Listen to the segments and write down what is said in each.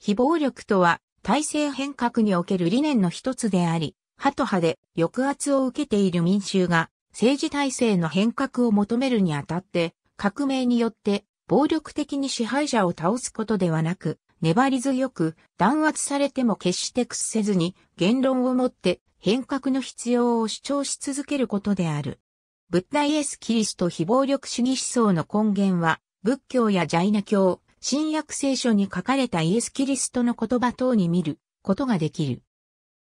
非暴力とは、体制変革における理念の一つであり、派と派で抑圧を受けている民衆が、政治体制の変革を求めるにあたって、革命によって暴力的に支配者を倒すことではなく、粘り強く弾圧されても決して屈せずに言論をもって変革の必要を主張し続けることである。仏大エスキリスト非暴力主義思想の根源は、仏教やジャイナ教、新約聖書に書かれたイエス・キリストの言葉等に見ることができる。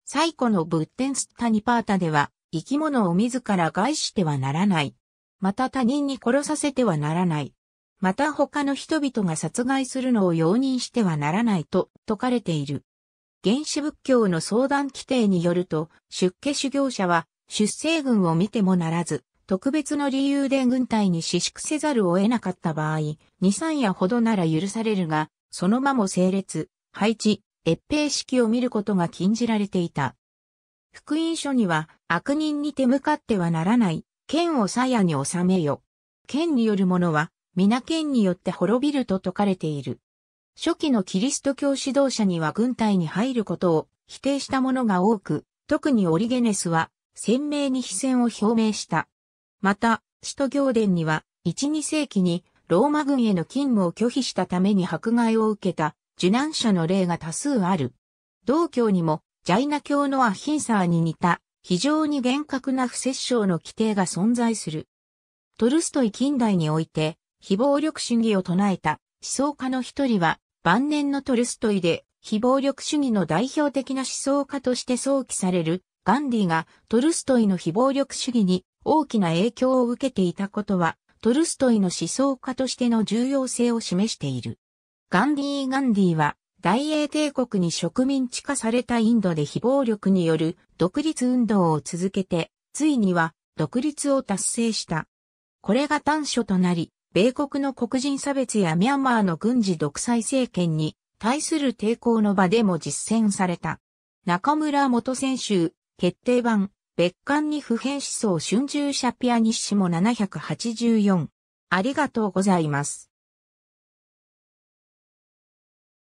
最古のブッテンスタニパータでは、生き物を自ら害してはならない。また他人に殺させてはならない。また他の人々が殺害するのを容認してはならないと説かれている。原始仏教の相談規定によると、出家修行者は出生群を見てもならず、特別の理由で軍隊に死縮せざるを得なかった場合、二三夜ほどなら許されるが、そのまも整列、配置、閲兵式を見ることが禁じられていた。福音書には、悪人に手向かってはならない、剣を鞘に収めよ。剣によるものは、皆剣によって滅びると説かれている。初期のキリスト教指導者には軍隊に入ることを否定したものが多く、特にオリゲネスは鮮明に非戦を表明した。また、首都行伝には、1、2世紀にローマ軍への勤務を拒否したために迫害を受けた受難者の例が多数ある。同教にも、ジャイナ教のアヒンサーに似た、非常に厳格な不摂生の規定が存在する。トルストイ近代において、非暴力主義を唱えた思想家の一人は、晩年のトルストイで、非暴力主義の代表的な思想家として想起される、ガンディがトルストイの非暴力主義に大きな影響を受けていたことは、トルストイの思想家としての重要性を示している。ガンディー・ガンディは、大英帝国に植民地化されたインドで非暴力による独立運動を続けて、ついには独立を達成した。これが短所となり、米国の黒人差別やミャンマーの軍事独裁政権に対する抵抗の場でも実践された。中村元選手、決定版、別館に普遍思想春秋社ピアニッシモ784。ありがとうございます。